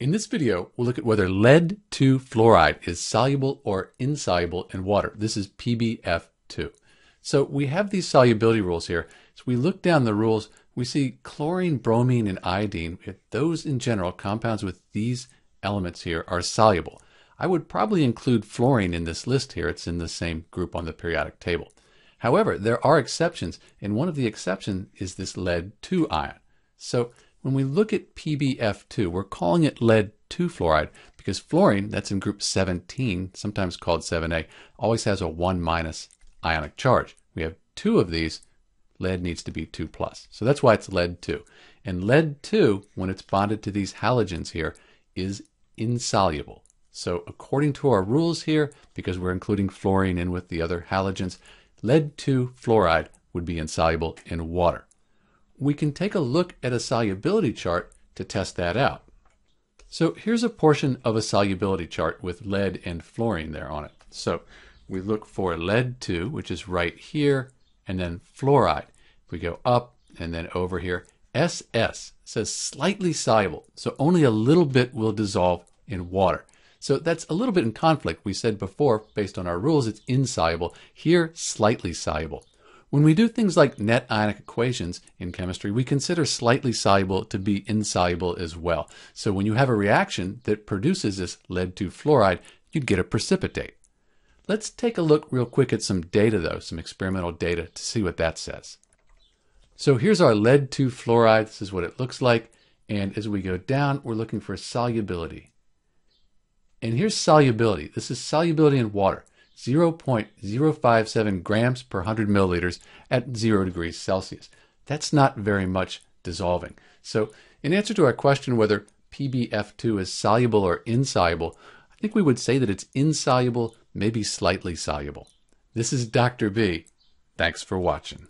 In this video, we'll look at whether lead 2 fluoride is soluble or insoluble in water. This is PBF2. So we have these solubility rules here. So we look down the rules, we see chlorine, bromine, and iodine. Those in general, compounds with these elements here are soluble. I would probably include fluorine in this list here. It's in the same group on the periodic table. However, there are exceptions, and one of the exceptions is this lead 2 ion. So when we look at PBF2, we're calling it lead 2 fluoride because fluorine, that's in group 17, sometimes called 7A, always has a 1 minus ionic charge. We have two of these, lead needs to be 2 plus. So that's why it's lead 2. And lead 2, when it's bonded to these halogens here, is insoluble. So according to our rules here, because we're including fluorine in with the other halogens, lead 2 fluoride would be insoluble in water we can take a look at a solubility chart to test that out. So here's a portion of a solubility chart with lead and fluorine there on it. So we look for lead 2, which is right here, and then fluoride. If we go up and then over here, SS says slightly soluble, so only a little bit will dissolve in water. So that's a little bit in conflict. We said before, based on our rules, it's insoluble. Here, slightly soluble. When we do things like net ionic equations in chemistry, we consider slightly soluble to be insoluble as well. So when you have a reaction that produces this lead to fluoride, you'd get a precipitate. Let's take a look real quick at some data though, some experimental data to see what that says. So here's our lead to fluoride. This is what it looks like. And as we go down, we're looking for solubility. And here's solubility. This is solubility in water. 0.057 grams per 100 milliliters at 0 degrees Celsius. That's not very much dissolving. So, in answer to our question whether PBF2 is soluble or insoluble, I think we would say that it's insoluble, maybe slightly soluble. This is Dr. B. Thanks for watching.